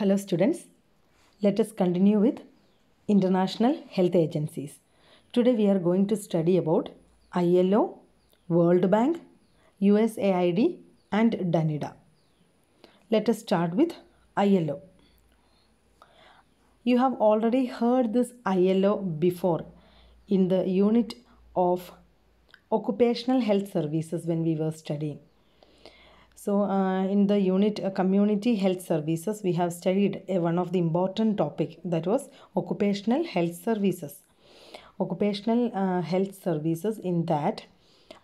Hello students, let us continue with International Health Agencies. Today we are going to study about ILO, World Bank, USAID and Danida. Let us start with ILO. You have already heard this ILO before in the unit of Occupational Health Services when we were studying. So uh, in the unit uh, community health services, we have studied uh, one of the important topic that was occupational health services. Occupational uh, health services in that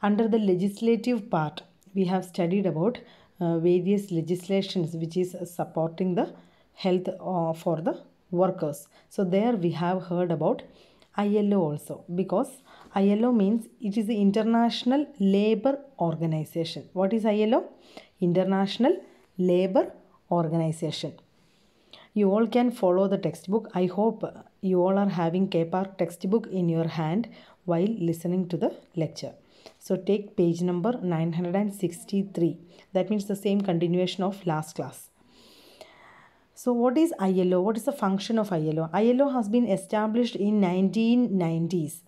under the legislative part, we have studied about uh, various legislations which is uh, supporting the health for the workers. So there we have heard about ILO also because ILO means it is the International Labour Organization. What is ILO? International Labour Organization. You all can follow the textbook. I hope you all are having KPAR textbook in your hand while listening to the lecture. So take page number 963. That means the same continuation of last class. So what is ILO? What is the function of ILO? ILO has been established in 1990s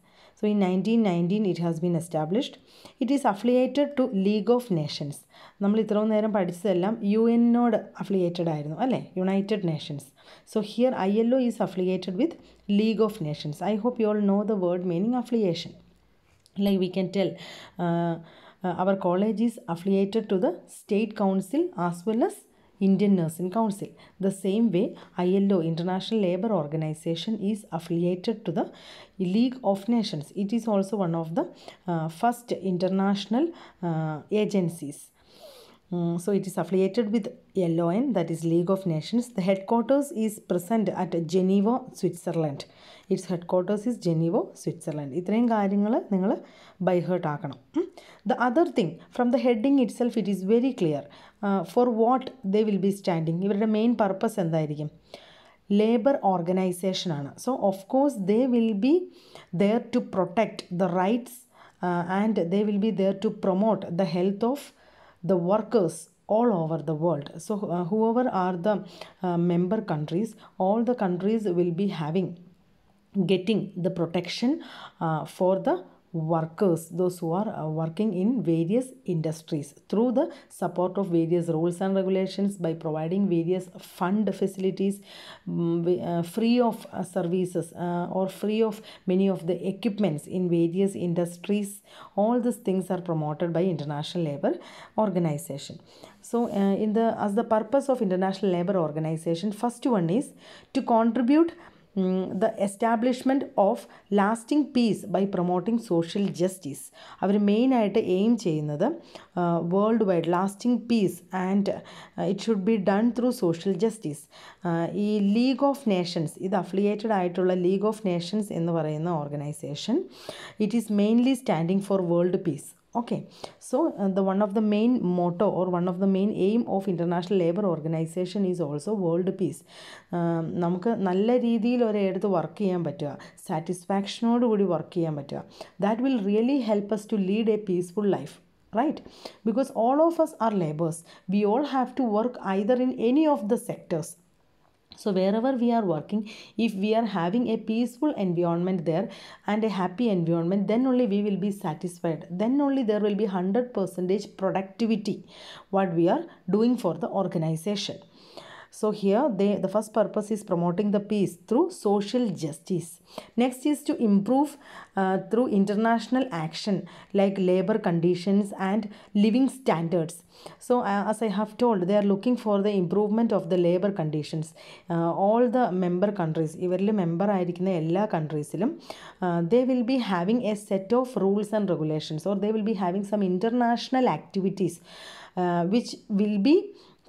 so So nineteen nineteen it has been established it is affiliated to league of nations നമ്മൾ ഇത്രയും നേരം പഠിച്ചതെല്ലാം U എന്നോട് affiliated ആയിരുന്നു അല്ലേ united nations so here I L O is affiliated with league of nations I hope you all know the word meaning affiliation like we can tell our college is affiliated to the state council as well as Indian Nursing Council. The same way, ILO, International Labour Organization, is affiliated to the League of Nations. It is also one of the uh, first international uh, agencies. So it is it with yellow with LON, is league of nations the headquarters is present at Geneva, Switzerland its headquarters is Geneva Switzerland ഇത്രയും കാര്യങ്ങൾ നിങ്ങൾ by heart ആക്കണം the other thing from the heading itself it is very clear for what they will be standing ഇവരുടെ main purpose എന്തായിരിക്കും labour ഓർഗനൈസേഷനാണ് so of course they will be there to protect the rights and they will be there to promote the health of the workers all over the world so uh, whoever are the uh, member countries all the countries will be having getting the protection uh, for the workers, those who are uh, working in various industries through the support of various rules and regulations by providing various fund facilities mm, uh, free of uh, services or free of many of the equipments in various industries. All these things are promoted by International Labour Organization. So in the as the purpose of International Labour Organization, first one is to contribute the establishment of lasting peace by promoting social justice അവർ മെയിനായിട്ട് aim ചെയ്യുന്നത് world wide lasting peace and it should be done through social justice ഈ league of nations ഇത് അഫിലിയേറ്റഡ് ആയിട്ടുള്ള league of nations എന്ന് പറയുന്ന organization it is mainly standing for world peace Okay, so uh, the one of the main motto or one of the main aim of International Labour Organization is also world peace നമുക്ക് നല്ല രീതിയിൽ ഒരിടത്ത് work ചെയ്യാൻ പറ്റുക സാറ്റിസ്ഫാക്ഷനോടുകൂടി work ചെയ്യാൻ പറ്റുക that will really help us to lead a peaceful life right because all of us are laborers we all have to work either in any of the sectors so wherever we are working if we are having a peaceful environment there and a happy environment then only we will be satisfied then only there will be 100 percentage productivity what we are doing for the organization so here they, the first purpose is promoting the peace through social justice. Next is to improve uh, through international action like labor conditions and living standards. So uh, as I have told, they are looking for the improvement of the labor conditions. Uh, all the member countries, ഇവരിൽ member ആയിരിക്കുന്ന എല്ലാ uh, they will be having a set of rules and regulations, or they will be having some international activities, activities uh, which will be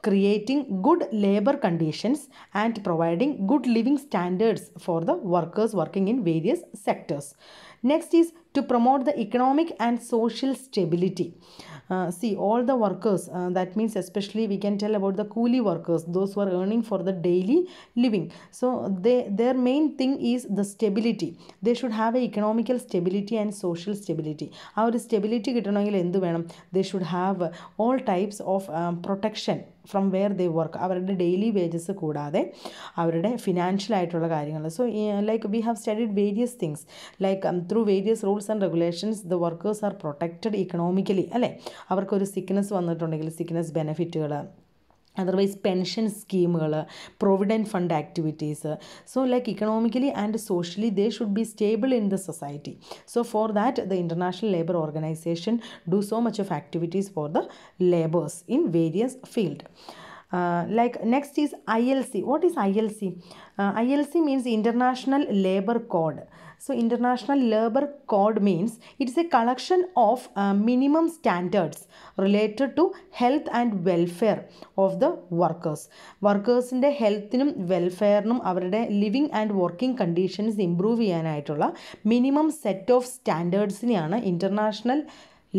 creating good labor conditions and providing good living standards for the workers working in various sectors. Next is to promote the economic and social stability. Uh, see, all the workers, uh, that means especially we can tell about the coolie workers, those who are earning for the daily living. So, they, their main thing is the stability. They should have a economical stability and social stability. Our stability, they should have all types of um, protection. From where the work അവരുടെ daily wages കൂടാതെ അവരുടെ financial ആയിട്ടുള്ള കാര്യങ്ങൾ so like we have studied various things like through various rules and regulations the workers are protected economically അല്ലേ അവർക്കൊരു sickness വന്നിട്ടുണ്ടെങ്കിൽ sickness ബെനഫിറ്റുകൾ otherwise pension സ്കീമുകൾ provident fund activities so like economically and socially they should be stable in the society so for that the international labour organization do so much of activities four the labours in various field Uh, like next is ILC. What is ILC? Uh, ILC means International Labor Code. So International Labour Code means it is a collection of uh, minimum standards related to health and welfare of the workers. വർക്കേഴ്സിൻ്റെ ഹെൽത്തിനും വെൽഫെയറിനും അവരുടെ living and working conditions improve ചെയ്യാനായിട്ടുള്ള minimum set of സ്റ്റാൻഡേർഡ്സിനെയാണ് international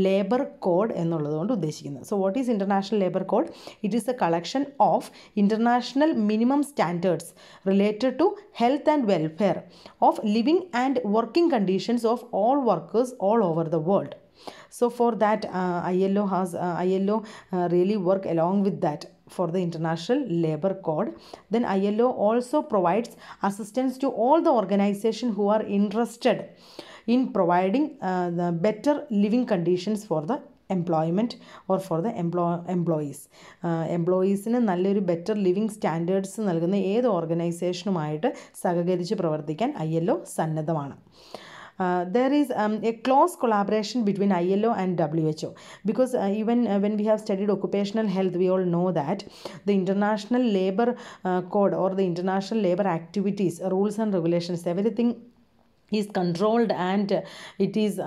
labour code എന്നുള്ളതുകൊണ്ട് ഉദ്ദേശിക്കുന്നത് so what is international labour code it is a collection of international minimum standards related to health and welfare of living and working conditions of all workers all over the world so for that I L O has I L O really work along with that for the International labor Code. Then ILO also provides assistance to all the organization who are interested in providing uh, the better living conditions for the employment or for the employees employees എംപ്ലോയീസിന് നല്ലൊരു better better living standards ഏത് ഓർഗനൈസേഷനുമായിട്ട് organization പ്രവർത്തിക്കാൻ I pravartikan ilo സന്നദ്ധമാണ് Uh, there is um, a close collaboration between ILO and WHO because uh, even uh, when we have studied occupational health, we all know that the International Labor Code or the International Labor Activities, rules and regulations, everything is controlled and it is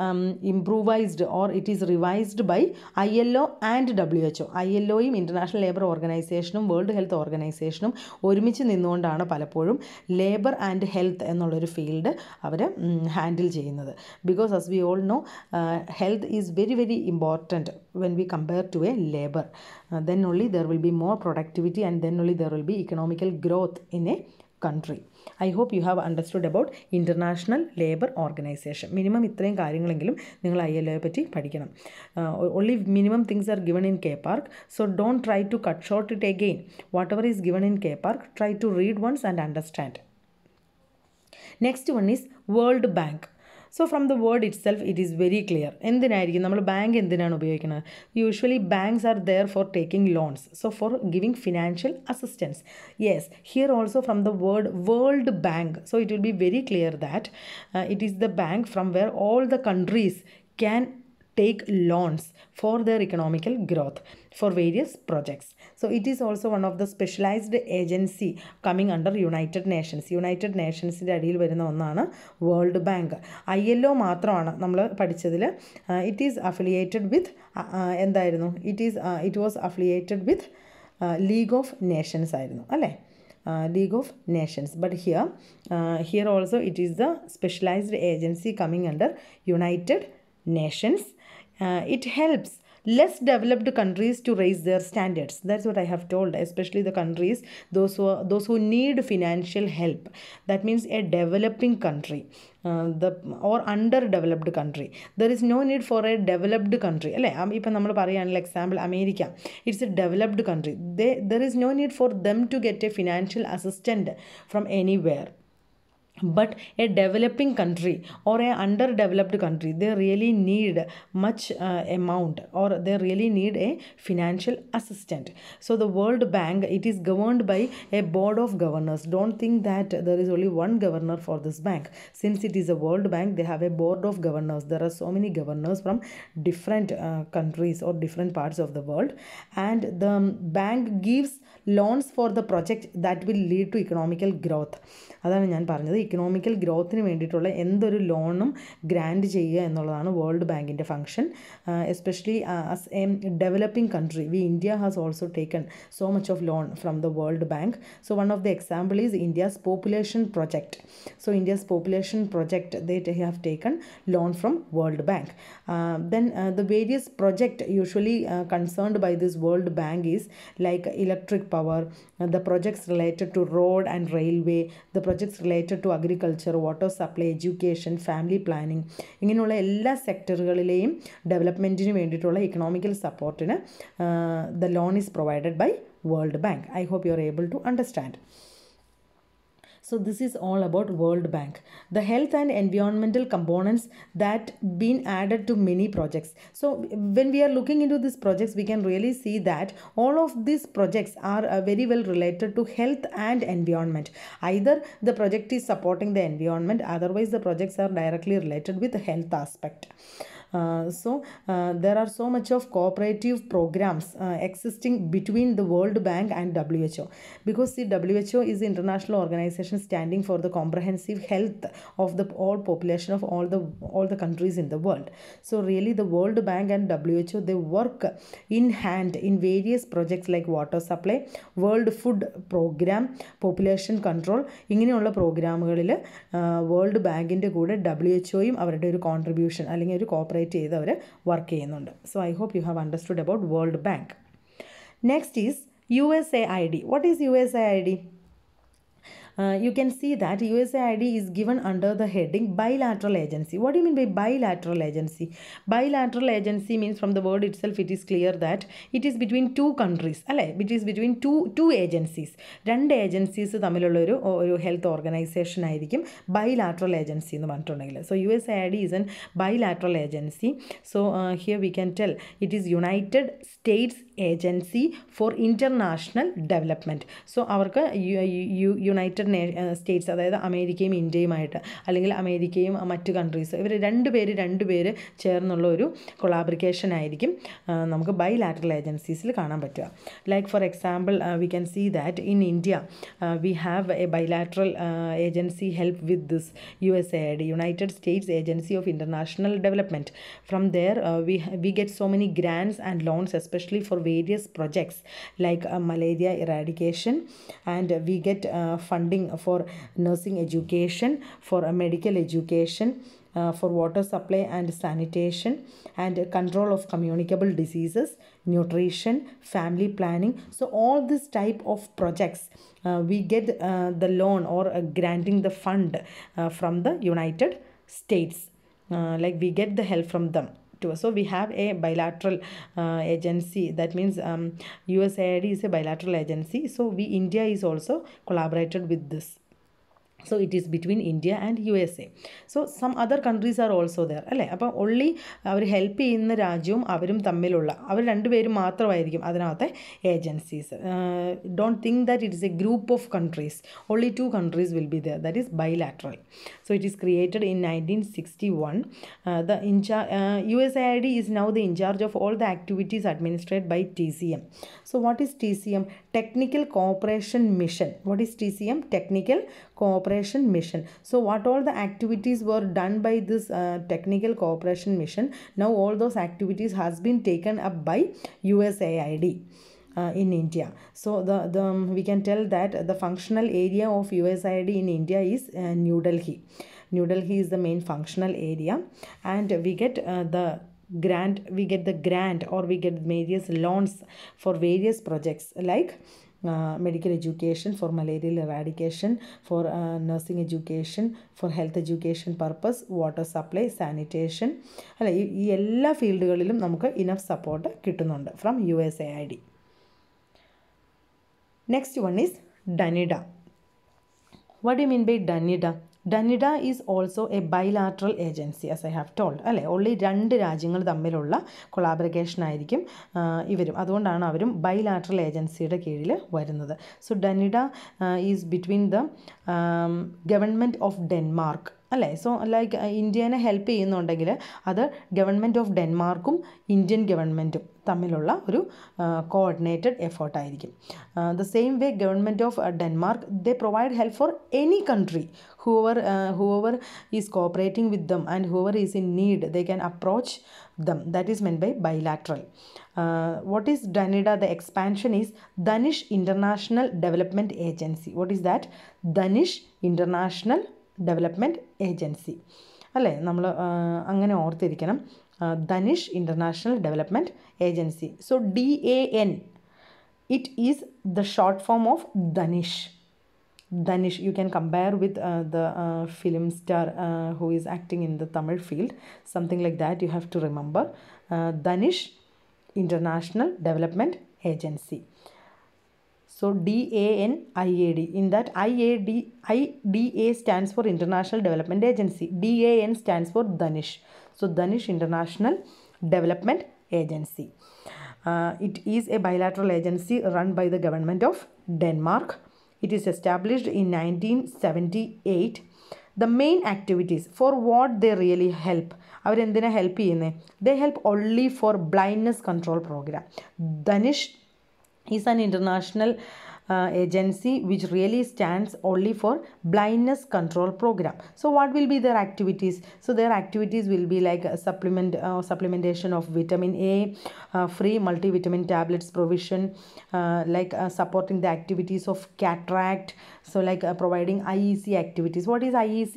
improvised or it is revised by I L O and W H O I L ഒയും international labour ഓർഗനൈസേഷനും world health ഓർഗനൈസേഷനും ഒരുമിച്ച് നിന്നുകൊണ്ടാണ് പലപ്പോഴും labour and health എന്നുള്ളൊരു field അവർ handle ചെയ്യുന്നത് because as we all know health is very very important when we compare to a labour then only there will be more productivity and then only there will B economical growth in a country I hope you have understood about international labour organization minimum ഇത്രയും കാര്യങ്ങളെങ്കിലും നിങ്ങൾ I L ഒയെ പറ്റി പഠിക്കണം only minimum things are given in K park so don't try to cut short it again whatever is given in K park try to read once and understand next one is world bank So from the word itself, it is very clear. In the bank Usually banks are there for taking loans. So for giving financial assistance. Yes, here also from the word World Bank. So it will be very clear that uh, it is the bank from where all the countries can take loans for their economical growth. For various projects so it is also one of the specialized agency coming under united nations united നേഷൻസിൻ്റെ അടിയിൽ വരുന്ന ഒന്നാണ് world bank I L O മാത്രമാണ് നമ്മൾ പഠിച്ചതിൽ it is affiliated with എന്തായിരുന്നു it is it was affiliated with league of nations ആയിരുന്നു അല്ലേ league of nations but here here also it is the specialized agency coming under united nations it helps less developed countries to raise their standards. That's what I have told, especially the countries, those who, are, those who need financial help. That means a developing country. Uh, the or underdeveloped country there is no need for a developed country അല്ലേ ഇപ്പം നമ്മൾ പറയുകയാണെങ്കിൽ example America it's a developed country they there is no need for them to get a financial assistance from anywhere but a developing country or a underdeveloped country they really need much uh, amount or they really need a financial assistant so the world bank it is governed by a board of governors don't think that there is only one governor for this bank since it is a world bank they have a board of governors there are so many governors from different uh, countries or different parts of the world and the bank gives loans for the project that will lead to economical growth economic growth in Venditola, end the loanum, grand Jaya and Nolana, World Bank in uh, especially uh, as a developing country. We India has also taken so much of loan from the World Bank. So, one of the examples is India's population project. So, India's population project they have taken loan from World Bank. Uh, then, the various project usually concerned by this World Bank is like electric power, the projects related to road and railway, the projects related to agriculture water supply education family planning ഇങ്ങനെയുള്ള എല്ലാ സെക്ടറുകളിലെയും ഡെവലപ്മെൻറ്റിന് വേണ്ടിയിട്ടുള്ള economical സപ്പോർട്ടിന് the loan is provided by world bank I hope you are able to understand So this is all about World Bank. The health and environmental components that been added to many projects. So when we are looking into these projects, we can really see that all of these projects are uh, very well related to health and environment. Either the project is supporting the environment, otherwise the projects are directly related with the health aspect. So there are so much of cooperative programmes existing between the World Bank and W H O because the W H O is international organisation standing for the comprehensive health of the all population of all the all the countries in the world so really the World Bank and W H O the work in hand in various projects like water supply world food programme population control ഇങ്ങനെയുള്ള പ്രോഗ്രാമുകളിൽ world ബാങ്കിൻ്റെ കൂടെ W H ഒയും അവരുടെ ഒരു contribution അല്ലെങ്കിൽ ഒരു cooperate cooperate ചെയ്ത് അവർ വർക്ക് ചെയ്യുന്നുണ്ട് so I hope you have understood about World Bank next is U S A I D what is U S A I D you can see that USAID is given under the heading bilateral agency. What do you mean by bilateral agency? Bilateral agency means from the word itself it is clear that it is between two countries. അല്ലേ it is between two two agencies രണ്ട് agencies തമ്മിലുള്ള ഒരു ഒരു health organisation ആയിരിക്കും bilateral agency എന്ന് പറഞ്ഞിട്ടുണ്ടെങ്കിൽ so U S I D is an bilateral agency so here we can tell it is United States Agency for International Development so അവർക്ക് United Western States അതായത് അമേരിക്കയും ഇന്ത്യയുമായിട്ട് അല്ലെങ്കിൽ അമേരിക്കയും മറ്റ് കൺട്രീസ് ഇവർ രണ്ട് പേര് രണ്ട് പേര് ചേർന്നുള്ള ഒരു കൊളാബ്രിക്കേഷൻ ആയിരിക്കും നമുക്ക് ബൈ ലാറ്ററൽ ഏജൻസീസിൽ കാണാൻ പറ്റുക like for example we can see that in India we have a bilateral agency help with this U S A D United States Agency of International Development from there we we get so many grants and loans especially for various projects like malaria eradication and we get fund funding for nursing education, for medical education, uh, for water supply and sanitation and control of communicable diseases nutrition family planning so all this type of projects uh, we get uh, the loan or uh, granting the fund uh, from the united states uh, like we get the help from them to us. So we have a bilateral uh, agency. That means um, USAID is a bilateral agency. So we India is also collaborated with this. So it is between India and U S A so some other countries are also there അല്ലേ അപ്പം only അവർ help ചെയ്യുന്ന രാജ്യവും അവരും തമ്മിലുള്ള അവർ രണ്ടുപേരും മാത്രമായിരിക്കും അതിനകത്തെ agencies don't think that it is a group of countries only two countries will be there that is bilateral so it is created in nineteen sixty one the ഇൻചാ U S A I D is now the in-charge of all the activities administrate by T C M so what is T C M technical cooperation mission what is T C M technical cooperation mission so what all the activities were done by this uh, technical cooperation mission now all those activities has been taken up by USAID uh, in India. So the, the um, we can tell that the functional area of USAID in India is uh, New Delhi. New Delhi is the main functional area and we get uh, the grant we get the grant or we get various loans for various projects like medical education for malarial eradication for nursing education for health education purpose water supply sanitation അല്ല ഈ എല്ലാ ഫീൽഡുകളിലും നമുക്ക് enough support കിട്ടുന്നുണ്ട് from U S A I D next one is DANIDA what you mean by DANIDA DANIDA is also a bilateral agency as I have told അല്ലേ only രണ്ട് രാജ്യങ്ങൾ തമ്മിലുള്ള കൊളാബറേഷനായിരിക്കും ഇവരും അതുകൊണ്ടാണ് അവരും ബൈലാട്രൽ ഏജൻസിയുടെ കീഴിൽ വരുന്നത് so DANIDA is between the government of Denmark അല്ലേ സോ ലൈക്ക് ഇന്ത്യനെ ഹെൽപ്പ് ചെയ്യുന്നുണ്ടെങ്കിൽ അത് ഗവൺമെൻറ് ഓഫ് ഡെൻമാർക്കും ഇന്ത്യൻ ഗവൺമെൻറ്റും തമ്മിലുള്ള ഒരു കോർഡിനേറ്റഡ് എഫേർട്ടായിരിക്കും the same way government of Denmark they provide help for any country whoever whoever is cooperating with them and whoever is in need they can approach them that is meant by bilateral what is DANIDA the expansion is Danish International Development agency what is that Danish International Development Agency അല്ലേ നമ്മൾ അങ്ങനെ ഓർത്തിരിക്കണം Danish International Development Agency so D A N it is the short form of Danish Danish you can compare with the film star who is acting in the Tamil field something like that you have to remember Danish International Development Agency So D-A-N-I-A-D. In that I-A-D, I-D-A stands for International Development Agency. D-A-N stands for Danish. So Danish International Development Agency. Uh, it is a bilateral agency run by the government of Denmark. It is established in 1978. The main activities for what they really help They help only for blindness control program. Danish is an international uh, agency which really stands only for blindness control program so what will be their activities so their activities will be like supplement uh, supplementation of vitamin a uh, free multivitamin tablets provision uh, like uh, supporting the activities of cataract so like uh, providing iec activities what is iec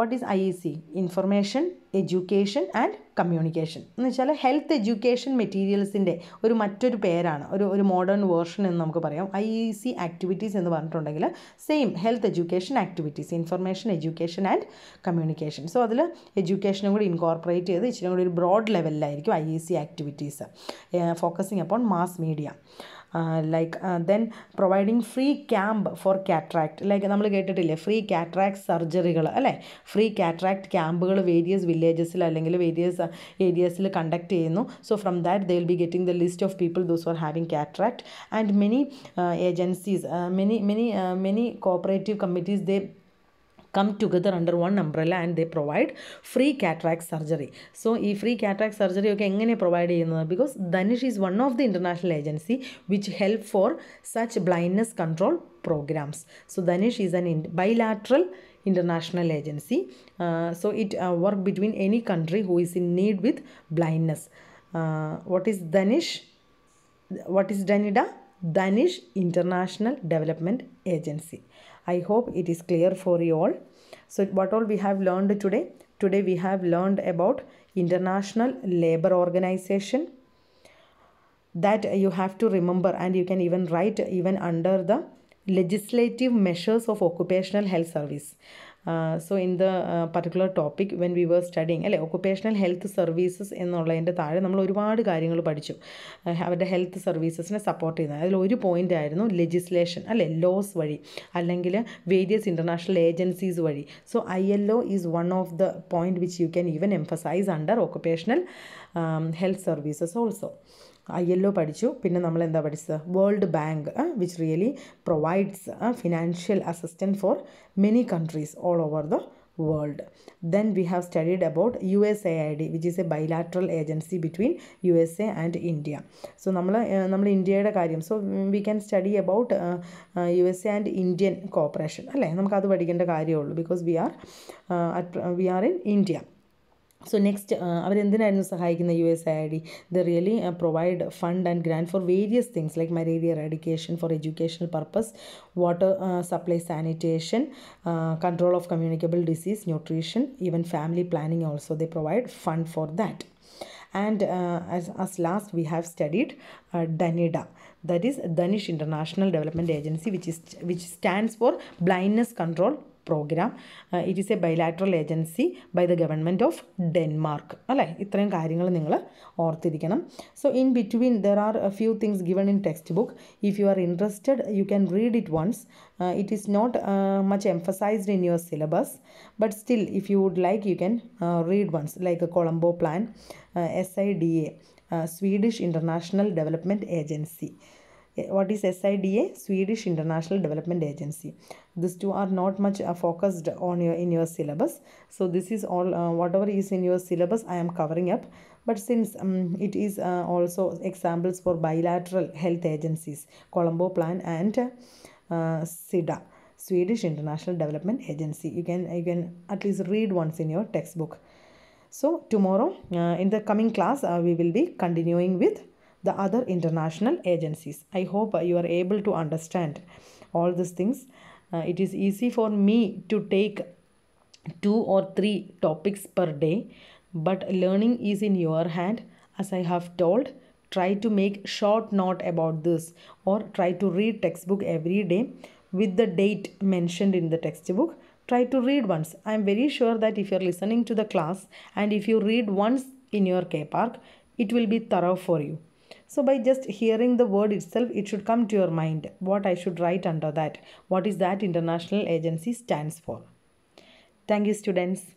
what is I E C information education and communication എന്ന് വെച്ചാൽ health education മെറ്റീരിയൽസിൻ്റെ ഒരു മറ്റൊരു പേരാണ് ഒരു ഒരു modern version എന്ന് നമുക്ക് പറയാം ഐ ഇ സി ആക്ടിവിറ്റീസ് എന്ന് പറഞ്ഞിട്ടുണ്ടെങ്കിൽ same health education activities information education and communication so അതിൽ എഡ്യൂക്കേഷനും കൂടി ഇൻകോർപ്പറേറ്റ് ചെയ്ത് ഇച്ചിരി കൂടി ഒരു ബ്രോഡ് ലെവലിലായിരിക്കും I E C activities focusing upon mass media like then providing free camp for cataract like നമ്മൾ കേട്ടിട്ടില്ലേ ഫ്രീ കാറ്റ്റാക്ട് സർജറികൾ അല്ലേ ഫ്രീ കാറ്റ്റാക്ട് ക്യാമ്പുകൾ വേരിയസ് വില്ലേജസിൽ അല്ലെങ്കിൽ വേരിയസ് ഏരിയസിൽ കണ്ടക്ട് ചെയ്യുന്നു so from that they will be getting the list of people those are having cataract and many agencies many many many cooperative committees they come together under one umbrella and they provide free cataract surgery. So, ഈ free cataract surgery ഒക്കെ എങ്ങനെ provide ചെയ്യുന്നത് because Danish is one of the international agency which help for such blindness control programmes so Danish is an bilateral international agency uh, so it uh, work between any country who is in need with blindness uh, what is danish what is danida danish international development agency I hope it is clear for you all. So what all we have learned today? Today we have learned about International Labour Organization that you have to remember and you can even write even under the legislative measures of occupational health service so in the particular topic when we were studying അല്ലെ occupational health services എന്നുള്ളതിൻ്റെ താഴെ നമ്മൾ ഒരുപാട് കാര്യങ്ങൾ പഠിച്ചു അവരുടെ health സർവീസസിനെ support ചെയ്യുന്നത് അതിൽ ഒരു പോയിൻ്റ് ആയിരുന്നു ലെജിസ്ലേഷൻ അല്ലെ ലോസ് വഴി അല്ലെങ്കിൽ വേരിയസ് ഇൻ്റർനാഷണൽ ഏജൻസീസ് വഴി so I L O is one of the point which you can even emphasise under occupational health services also I L O പഠിച്ചു പിന്നെ നമ്മൾ എന്താ പഠിച്ചത് World Bank which really provides financial assistant for many countries all over the world then we have studied about U S A I D which is a bilateral agency between U S A and India so നമ്മൾ നമ്മൾ ഇന്ത്യയുടെ കാര്യം so we can study about U S A and Indian cooperation അല്ലേ നമുക്കത് പഠിക്കേണ്ട കാര്യമുള്ളൂ because we are at we are in India so next അവരെന്തിനായിരുന്നു സഹായിക്കുന്ന U S I D the really provide fund and grant for various things like malaria eradication for educational purpose water supply sanitation control of communicable disease nutrition even family planning also they provide fund for that and as last we have studied DANIDA that is Danish International Development Agency, which is which stands for blindness control programme it is a bilateral agency by the government of Denmark അല്ലേ ഇത്രയും കാര്യങ്ങൾ നിങ്ങൾ ഓർത്തിരിക്കണം so in between there are few things given in text book if you are interested you can read it once it is not much emphasised in your syllabus but still if you would like you can read once like Colombo plan S I D A Swedish International Development Agency Eh, what is SIDA? Swedish International Development Agency. These two are not much uh, focused on your in your syllabus. So this is all uh, whatever is in your syllabus I am covering up. But since um, it is uh, also examples for bilateral health agencies, Colombo Plan and uh, SIDA. Swedish International Development Agency. You can you can at least read once in your textbook. So tomorrow uh, in the coming class uh, we will be continuing with the other international agencies. I hope you are able to understand all these things. Uh, it is easy for me to take two or three topics per day, but learning is in your hand. As I have told, try to make short note about this or try to read textbook every day with the date mentioned in the textbook try to read once i am very sure that if you are listening to the class and if you read once in your k park it will be thorough for you so by just hearing the word itself, it should come to your mind what I should write under that. What is that international agency stands for? Thank you students.